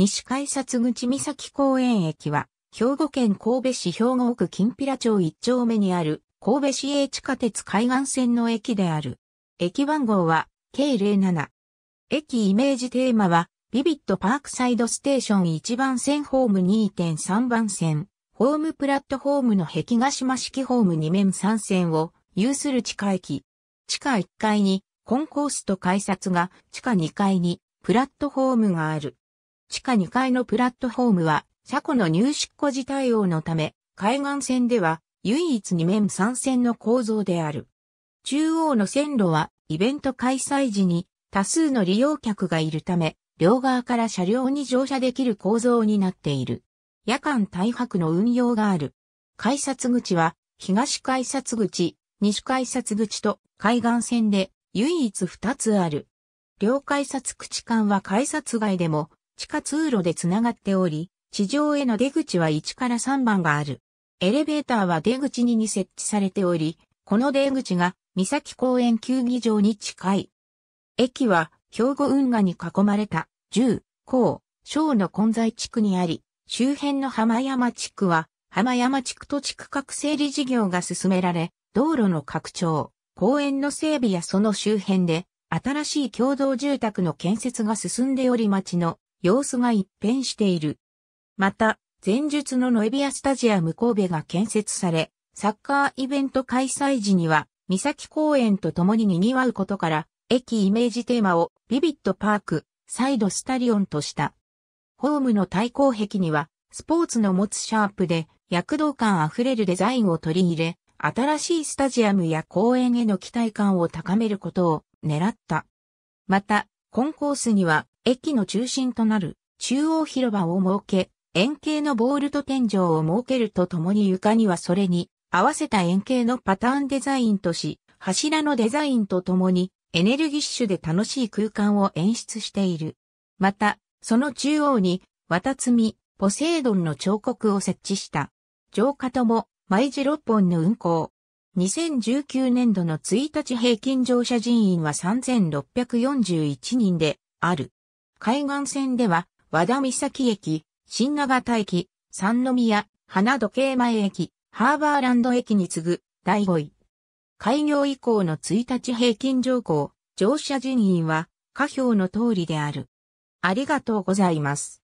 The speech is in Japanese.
西改札口岬公園駅は、兵庫県神戸市兵庫区金平町1丁目にある、神戸市営地下鉄海岸線の駅である。駅番号は、K07。駅イメージテーマは、ビビットパークサイドステーション1番線ホーム2.3番線、ホームプラットホームの壁ヶ島式ホーム2面3線を有する地下駅。地下1階に、コンコースと改札が、地下2階に、プラットホームがある。地下2階のプラットフォームは、車庫の入出庫時対応のため、海岸線では唯一2面3線の構造である。中央の線路はイベント開催時に多数の利用客がいるため、両側から車両に乗車できる構造になっている。夜間大白の運用がある。改札口は東改札口、西改札口と海岸線で唯一2つある。両改札口間は改札外でも地下通路でつながっており、地上への出口は1から3番がある。エレベーターは出口2に設置されており、この出口が三崎公園球技場に近い。駅は兵庫運河に囲まれた十、高、小の混在地区にあり、周辺の浜山地区は浜山地区と地区各整理事業が進められ、道路の拡張、公園の整備やその周辺で新しい共同住宅の建設が進んでおり町の様子が一変している。また、前述のノエビアスタジアム神戸が建設され、サッカーイベント開催時には、三崎公園と共に賑わうことから、駅イメージテーマをビビットパーク、サイドスタリオンとした。ホームの対抗壁には、スポーツの持つシャープで、躍動感あふれるデザインを取り入れ、新しいスタジアムや公園への期待感を高めることを狙った。また、コンコースには駅の中心となる中央広場を設け、円形のボールと天井を設けるとともに床にはそれに合わせた円形のパターンデザインとし、柱のデザインとともにエネルギッシュで楽しい空間を演出している。また、その中央に、綿積み、ポセイドンの彫刻を設置した。城下とも、毎時6本の運行。2019年度の1日平均乗車人員は3641人である。海岸線では、和田岬駅、新長田駅、三宮、花時計前駅、ハーバーランド駅に次ぐ第5位。開業以降の1日平均乗降、乗車人員は、下表の通りである。ありがとうございます。